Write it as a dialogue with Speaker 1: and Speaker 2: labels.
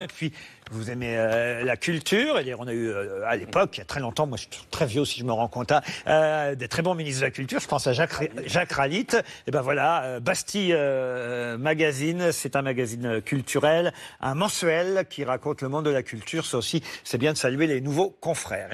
Speaker 1: Et puis, vous aimez euh, la culture. Et on a eu, euh, à l'époque, il y a très longtemps, moi je suis très vieux si je me rends compte, hein, euh, des très bons ministres de la culture. Je pense à Jacques, Jacques Ralit. Et ben voilà, Bastille Magazine, c'est un magazine culturel, un mensuel qui raconte le monde de la culture. Ça aussi, c'est bien de saluer les nouveaux confrères.